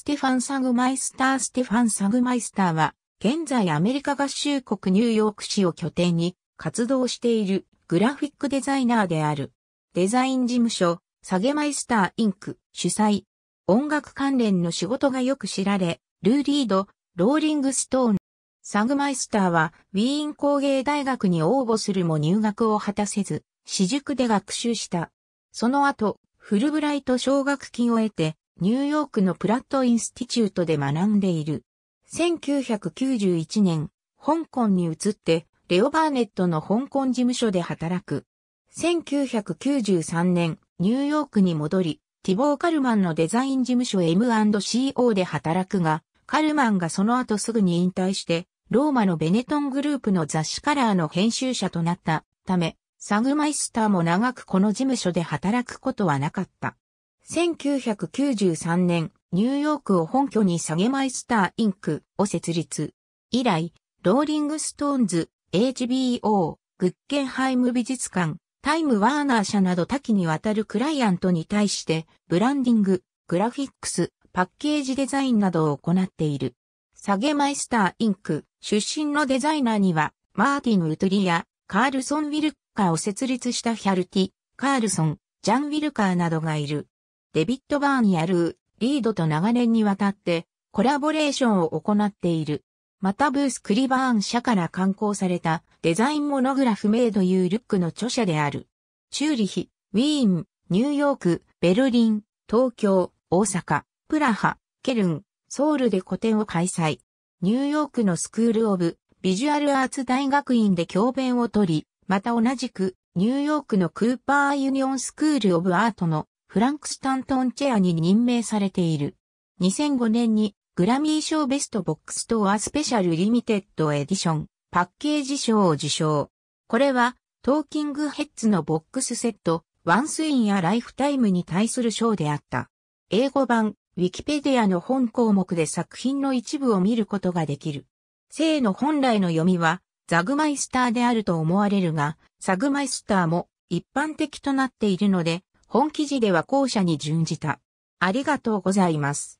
ステファン・サグマイスターステファン・サグマイスターは、現在アメリカ合衆国ニューヨーク市を拠点に活動しているグラフィックデザイナーである。デザイン事務所、サゲマイスター・インク、主催。音楽関連の仕事がよく知られ、ルー・リード、ローリング・ストーン。サグマイスターは、ウィーン工芸大学に応募するも入学を果たせず、私塾で学習した。その後、フルブライト奨学金を得て、ニューヨークのプラットインスティチュートで学んでいる。1991年、香港に移って、レオ・バーネットの香港事務所で働く。1993年、ニューヨークに戻り、ティボー・カルマンのデザイン事務所 M&CO で働くが、カルマンがその後すぐに引退して、ローマのベネトングループの雑誌カラーの編集者となったため、サグマイスターも長くこの事務所で働くことはなかった。1993年、ニューヨークを本拠にサゲマイスターインクを設立。以来、ローリングストーンズ、HBO、グッケンハイム美術館、タイムワーナー社など多岐にわたるクライアントに対して、ブランディング、グラフィックス、パッケージデザインなどを行っている。サゲマイスターインク出身のデザイナーには、マーティン・ウトリア、カールソン・ウィルッカーを設立したヒャルティ、カールソン、ジャン・ウィルカーなどがいる。デビッド・バーン・アルー、リードと長年にわたってコラボレーションを行っている。またブース・クリバーン社から刊行されたデザインモノグラフメイド・ユー・ルックの著者である。チューリヒ、ウィーン、ニューヨーク、ベルリン、東京、大阪、プラハ、ケルン、ソウルで個展を開催。ニューヨークのスクール・オブ・ビジュアル・アーツ大学院で教鞭を取り、また同じくニューヨークのクーパー・ユニオン・スクール・オブ・アートのフランク・スタントン・チェアに任命されている。2005年にグラミー賞ベストボックストアスペシャルリミテッドエディションパッケージ賞を受賞。これはトーキングヘッズのボックスセットワンスインやライフタイムに対する賞であった。英語版ウィキペディアの本項目で作品の一部を見ることができる。性の本来の読みはザグマイスターであると思われるが、サグマイスターも一般的となっているので、本記事では後者に準じた。ありがとうございます。